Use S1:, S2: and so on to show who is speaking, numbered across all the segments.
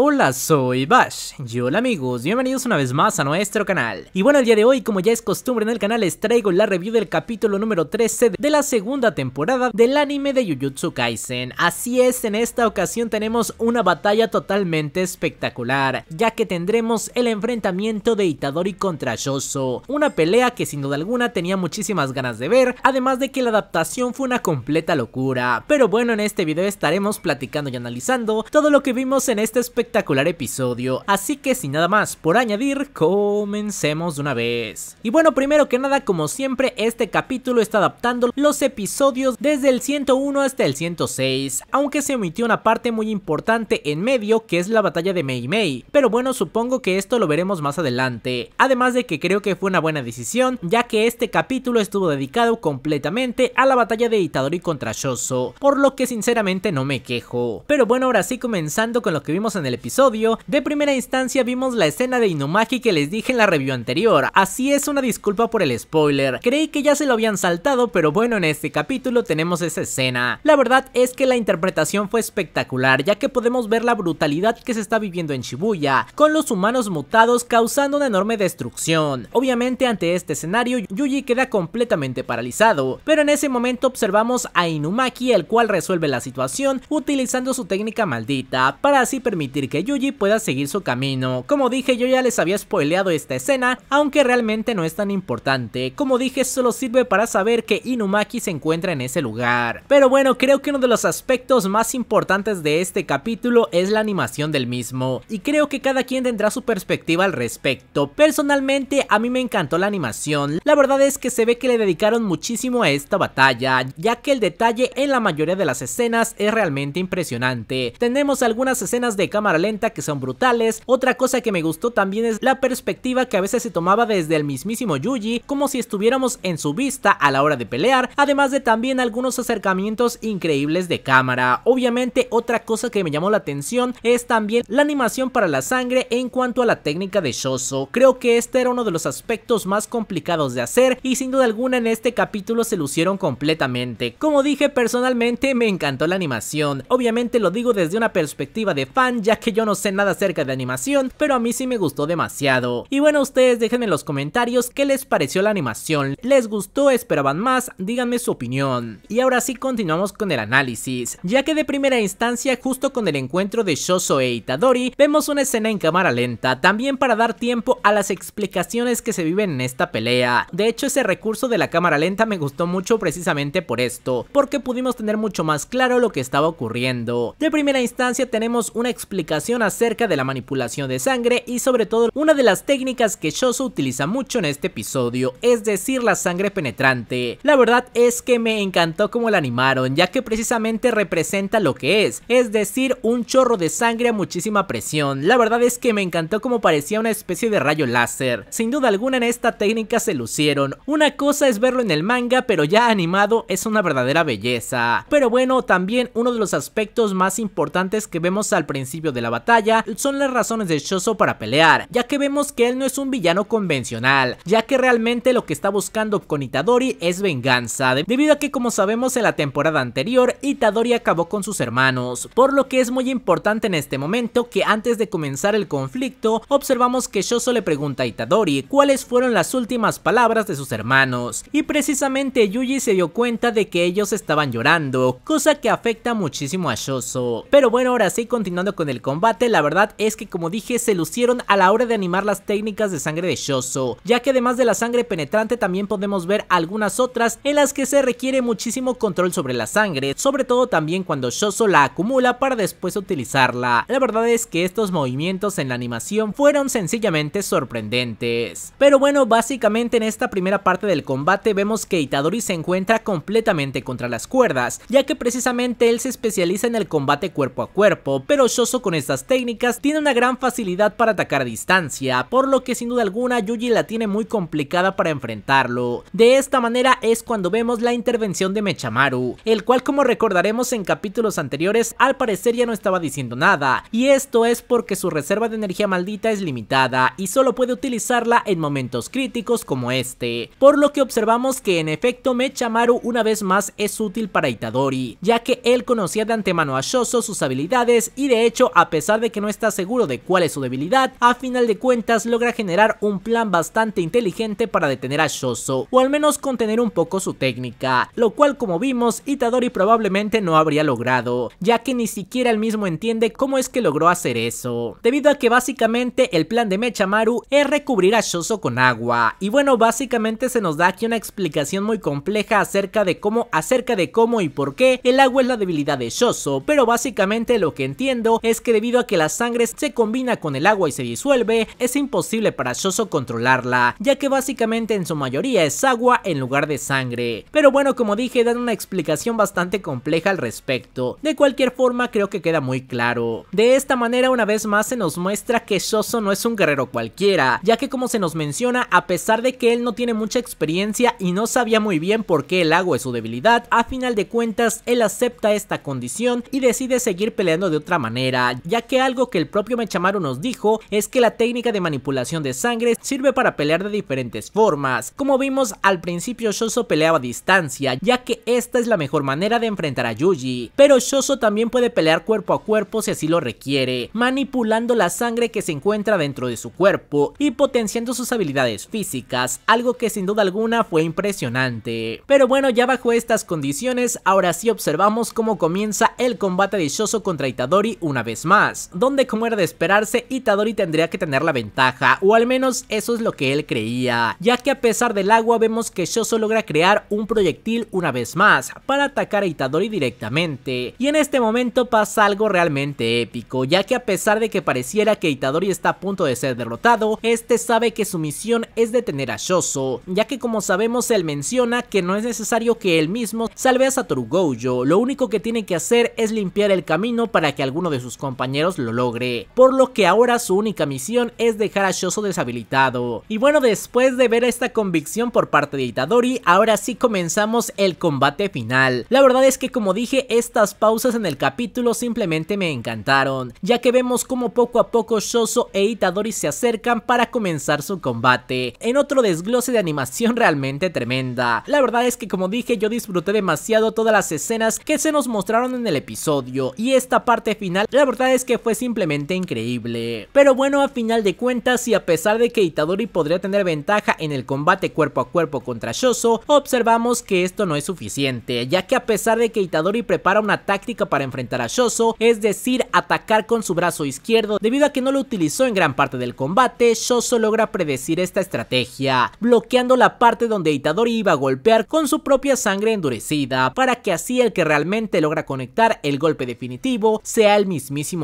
S1: Hola, soy Bash. Y hola amigos, bienvenidos una vez más a nuestro canal. Y bueno, el día de hoy, como ya es costumbre en el canal, les traigo la review del capítulo número 13 de la segunda temporada del anime de Jujutsu Kaisen. Así es, en esta ocasión tenemos una batalla totalmente espectacular, ya que tendremos el enfrentamiento de Itadori contra Shoso, una pelea que sin duda alguna tenía muchísimas ganas de ver, además de que la adaptación fue una completa locura. Pero bueno, en este video estaremos platicando y analizando todo lo que vimos en este espectáculo espectacular episodio, así que sin nada más por añadir, comencemos de una vez. Y bueno, primero que nada, como siempre, este capítulo está adaptando los episodios desde el 101 hasta el 106, aunque se omitió una parte muy importante en medio que es la batalla de Mei Mei, pero bueno, supongo que esto lo veremos más adelante, además de que creo que fue una buena decisión, ya que este capítulo estuvo dedicado completamente a la batalla de Itadori contra Shoso, por lo que sinceramente no me quejo. Pero bueno, ahora sí comenzando con lo que vimos en el episodio, de primera instancia vimos la escena de Inumaki que les dije en la review anterior, así es una disculpa por el spoiler, creí que ya se lo habían saltado pero bueno en este capítulo tenemos esa escena. La verdad es que la interpretación fue espectacular ya que podemos ver la brutalidad que se está viviendo en Shibuya, con los humanos mutados causando una enorme destrucción. Obviamente ante este escenario Yuji queda completamente paralizado, pero en ese momento observamos a Inumaki el cual resuelve la situación utilizando su técnica maldita para así permitir que Yuji pueda seguir su camino. Como dije yo ya les había spoileado esta escena, aunque realmente no es tan importante. Como dije solo sirve para saber que Inumaki se encuentra en ese lugar. Pero bueno, creo que uno de los aspectos más importantes de este capítulo es la animación del mismo. Y creo que cada quien tendrá su perspectiva al respecto. Personalmente a mí me encantó la animación. La verdad es que se ve que le dedicaron muchísimo a esta batalla, ya que el detalle en la mayoría de las escenas es realmente impresionante. Tenemos algunas escenas de cámara lenta que son brutales. Otra cosa que me gustó también es la perspectiva que a veces se tomaba desde el mismísimo Yuji, como si estuviéramos en su vista a la hora de pelear, además de también algunos acercamientos increíbles de cámara. Obviamente otra cosa que me llamó la atención es también la animación para la sangre en cuanto a la técnica de Shoso. Creo que este era uno de los aspectos más complicados de hacer y sin duda alguna en este capítulo se lucieron completamente. Como dije personalmente me encantó la animación, obviamente lo digo desde una perspectiva de fan ya que yo no sé nada acerca de animación, pero a mí sí me gustó demasiado. Y bueno, ustedes déjenme en los comentarios qué les pareció la animación, les gustó, esperaban más, díganme su opinión. Y ahora sí continuamos con el análisis, ya que de primera instancia justo con el encuentro de Shoso e Itadori, vemos una escena en cámara lenta, también para dar tiempo a las explicaciones que se viven en esta pelea. De hecho ese recurso de la cámara lenta me gustó mucho precisamente por esto, porque pudimos tener mucho más claro lo que estaba ocurriendo. De primera instancia tenemos una explicación acerca de la manipulación de sangre y sobre todo una de las técnicas que Shoso utiliza mucho en este episodio, es decir la sangre penetrante. La verdad es que me encantó como la animaron, ya que precisamente representa lo que es, es decir un chorro de sangre a muchísima presión. La verdad es que me encantó cómo parecía una especie de rayo láser. Sin duda alguna en esta técnica se lucieron. Una cosa es verlo en el manga, pero ya animado es una verdadera belleza. Pero bueno, también uno de los aspectos más importantes que vemos al principio de la batalla son las razones de Shoso para pelear, ya que vemos que él no es un villano convencional, ya que realmente lo que está buscando con Itadori es venganza, debido a que como sabemos en la temporada anterior, Itadori acabó con sus hermanos, por lo que es muy importante en este momento que antes de comenzar el conflicto, observamos que Shoso le pregunta a Itadori cuáles fueron las últimas palabras de sus hermanos, y precisamente Yuji se dio cuenta de que ellos estaban llorando, cosa que afecta muchísimo a Shoso. Pero bueno, ahora sí, continuando con el combate, la verdad es que como dije se lucieron a la hora de animar las técnicas de sangre de Shoso, ya que además de la sangre penetrante también podemos ver algunas otras en las que se requiere muchísimo control sobre la sangre, sobre todo también cuando Shoso la acumula para después utilizarla. La verdad es que estos movimientos en la animación fueron sencillamente sorprendentes. Pero bueno, básicamente en esta primera parte del combate vemos que Itadori se encuentra completamente contra las cuerdas, ya que precisamente él se especializa en el combate cuerpo a cuerpo, pero Shoso con estas técnicas, tiene una gran facilidad para atacar a distancia, por lo que sin duda alguna Yuji la tiene muy complicada para enfrentarlo. De esta manera es cuando vemos la intervención de Mechamaru, el cual como recordaremos en capítulos anteriores, al parecer ya no estaba diciendo nada, y esto es porque su reserva de energía maldita es limitada y solo puede utilizarla en momentos críticos como este, por lo que observamos que en efecto Mechamaru una vez más es útil para Itadori, ya que él conocía de antemano a Shoso sus habilidades y de hecho a a pesar de que no está seguro de cuál es su debilidad, a final de cuentas logra generar un plan bastante inteligente para detener a Shoso, o al menos contener un poco su técnica, lo cual como vimos Itadori probablemente no habría logrado, ya que ni siquiera él mismo entiende cómo es que logró hacer eso, debido a que básicamente el plan de Mechamaru es recubrir a Shoso con agua, y bueno básicamente se nos da aquí una explicación muy compleja acerca de cómo, acerca de cómo y por qué el agua es la debilidad de Shoso, pero básicamente lo que entiendo es que debido a que la sangre se combina con el agua y se disuelve, es imposible para Shoso controlarla, ya que básicamente en su mayoría es agua en lugar de sangre. Pero bueno, como dije, dan una explicación bastante compleja al respecto. De cualquier forma, creo que queda muy claro. De esta manera, una vez más, se nos muestra que Shoso no es un guerrero cualquiera, ya que como se nos menciona, a pesar de que él no tiene mucha experiencia y no sabía muy bien por qué el agua es su debilidad, a final de cuentas, él acepta esta condición y decide seguir peleando de otra manera, ya que algo que el propio Mechamaru nos dijo es que la técnica de manipulación de sangre sirve para pelear de diferentes formas. Como vimos al principio Shoso peleaba a distancia, ya que esta es la mejor manera de enfrentar a Yuji, pero Shoso también puede pelear cuerpo a cuerpo si así lo requiere, manipulando la sangre que se encuentra dentro de su cuerpo y potenciando sus habilidades físicas, algo que sin duda alguna fue impresionante. Pero bueno, ya bajo estas condiciones, ahora sí observamos cómo comienza el combate de Shoso contra Itadori una vez más más, donde como era de esperarse, Itadori tendría que tener la ventaja, o al menos eso es lo que él creía, ya que a pesar del agua vemos que Shoso logra crear un proyectil una vez más, para atacar a Itadori directamente, y en este momento pasa algo realmente épico, ya que a pesar de que pareciera que Itadori está a punto de ser derrotado, este sabe que su misión es detener a Shoso, ya que como sabemos él menciona que no es necesario que él mismo salve a Satoru Gojo, lo único que tiene que hacer es limpiar el camino para que alguno de sus compañeros compañeros lo logre, por lo que ahora su única misión es dejar a Shoso deshabilitado. Y bueno, después de ver esta convicción por parte de Itadori, ahora sí comenzamos el combate final. La verdad es que como dije, estas pausas en el capítulo simplemente me encantaron, ya que vemos cómo poco a poco Shoso e Itadori se acercan para comenzar su combate, en otro desglose de animación realmente tremenda. La verdad es que como dije, yo disfruté demasiado todas las escenas que se nos mostraron en el episodio, y esta parte final, la verdad es que fue simplemente increíble. Pero bueno, a final de cuentas y a pesar de que Itadori podría tener ventaja en el combate cuerpo a cuerpo contra Shoso, observamos que esto no es suficiente, ya que a pesar de que Itadori prepara una táctica para enfrentar a Shoso, es decir, atacar con su brazo izquierdo, debido a que no lo utilizó en gran parte del combate, Shoso logra predecir esta estrategia, bloqueando la parte donde Itadori iba a golpear con su propia sangre endurecida, para que así el que realmente logra conectar el golpe definitivo sea el mismísimo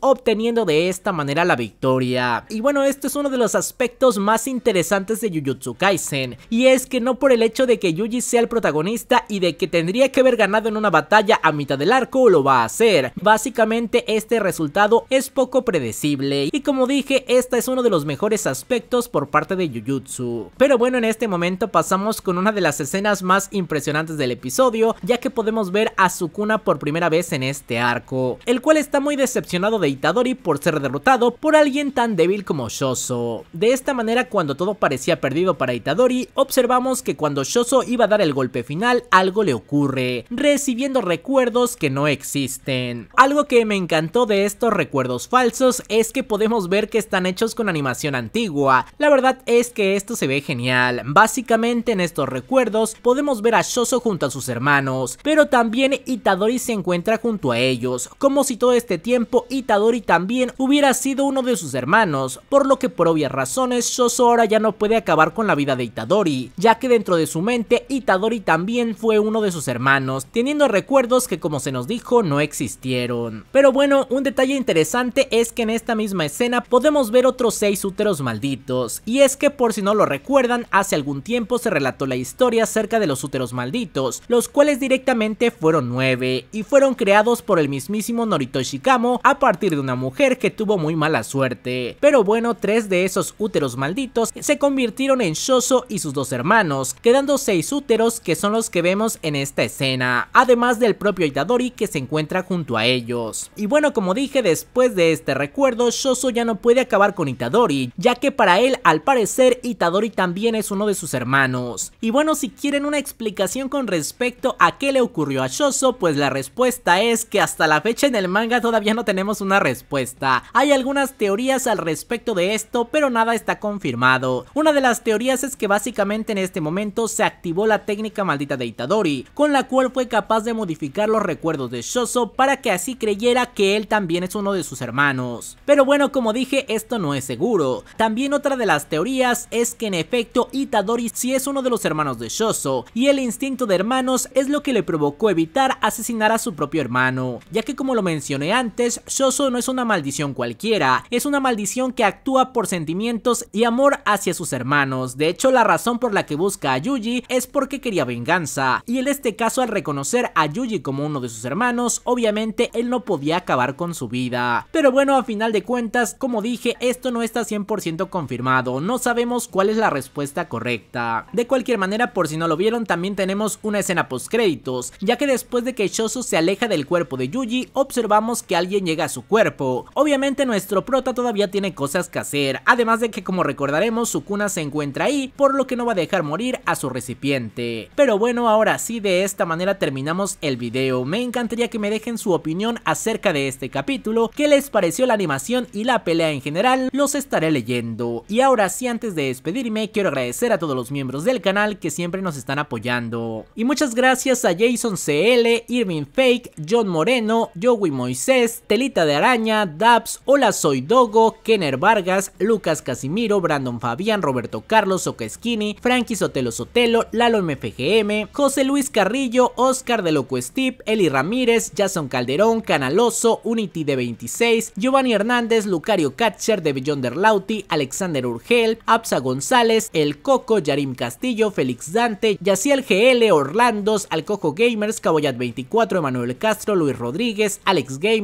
S1: obteniendo de esta manera la victoria. Y bueno, este es uno de los aspectos más interesantes de Jujutsu Kaisen, y es que no por el hecho de que Yuji sea el protagonista y de que tendría que haber ganado en una batalla a mitad del arco, lo va a hacer. Básicamente este resultado es poco predecible, y como dije, este es uno de los mejores aspectos por parte de Jujutsu. Pero bueno, en este momento pasamos con una de las escenas más impresionantes del episodio, ya que podemos ver a Sukuna por primera vez en este arco, el cual está muy decepcionado de Itadori por ser derrotado por alguien tan débil como Shoso. De esta manera cuando todo parecía perdido para Itadori, observamos que cuando Shoso iba a dar el golpe final, algo le ocurre, recibiendo recuerdos que no existen. Algo que me encantó de estos recuerdos falsos es que podemos ver que están hechos con animación antigua. La verdad es que esto se ve genial. Básicamente en estos recuerdos podemos ver a Shoso junto a sus hermanos, pero también Itadori se encuentra junto a ellos, como si todo este este tiempo Itadori también hubiera sido uno de sus hermanos, por lo que por obvias razones Shoso ya no puede acabar con la vida de Itadori, ya que dentro de su mente Itadori también fue uno de sus hermanos, teniendo recuerdos que como se nos dijo no existieron. Pero bueno, un detalle interesante es que en esta misma escena podemos ver otros seis úteros malditos, y es que por si no lo recuerdan, hace algún tiempo se relató la historia acerca de los úteros malditos, los cuales directamente fueron nueve, y fueron creados por el mismísimo Noritoshi camo a partir de una mujer que tuvo muy mala suerte. Pero bueno, tres de esos úteros malditos se convirtieron en Shoso y sus dos hermanos, quedando seis úteros que son los que vemos en esta escena, además del propio Itadori que se encuentra junto a ellos. Y bueno, como dije, después de este recuerdo, Shoso ya no puede acabar con Itadori, ya que para él, al parecer, Itadori también es uno de sus hermanos. Y bueno, si quieren una explicación con respecto a qué le ocurrió a Shoso, pues la respuesta es que hasta la fecha en el manga todavía no tenemos una respuesta. Hay algunas teorías al respecto de esto, pero nada está confirmado. Una de las teorías es que básicamente en este momento se activó la técnica maldita de Itadori, con la cual fue capaz de modificar los recuerdos de Shoso para que así creyera que él también es uno de sus hermanos. Pero bueno, como dije, esto no es seguro. También otra de las teorías es que en efecto Itadori sí es uno de los hermanos de Shoso, y el instinto de hermanos es lo que le provocó evitar asesinar a su propio hermano, ya que como lo mencioné antes, Shoso no es una maldición cualquiera, es una maldición que actúa por sentimientos y amor hacia sus hermanos. De hecho, la razón por la que busca a Yuji es porque quería venganza, y en este caso al reconocer a Yuji como uno de sus hermanos, obviamente él no podía acabar con su vida. Pero bueno, a final de cuentas, como dije, esto no está 100% confirmado, no sabemos cuál es la respuesta correcta. De cualquier manera, por si no lo vieron, también tenemos una escena post créditos, ya que después de que Shoso se aleja del cuerpo de Yuji, observamos que alguien llega a su cuerpo. Obviamente nuestro prota todavía tiene cosas que hacer, además de que como recordaremos su cuna se encuentra ahí, por lo que no va a dejar morir a su recipiente. Pero bueno, ahora sí de esta manera terminamos el video, me encantaría que me dejen su opinión acerca de este capítulo, qué les pareció la animación y la pelea en general, los estaré leyendo. Y ahora sí, antes de despedirme, quiero agradecer a todos los miembros del canal que siempre nos están apoyando. Y muchas gracias a Jason CL, Irving Fake, John Moreno, Joey Moisés, Telita de Araña, Dabs, Hola Soy Dogo, Kenner Vargas, Lucas Casimiro, Brandon Fabián, Roberto Carlos, Ocasquini, Frankie Sotelo Sotelo, Lalo MFGM, José Luis Carrillo, Oscar de Loco Steve, Eli Ramírez, Jason Calderón, Canaloso, Unity de 26, Giovanni Hernández, Lucario Catcher de Beyonder Lauti, Alexander Urgel, Absa González, El Coco, Yarim Castillo, Félix Dante, Yaciel GL, Orlandos, Alcojo Gamers, Caboyat 24, Emanuel Castro, Luis Rodríguez, Alex Gamer,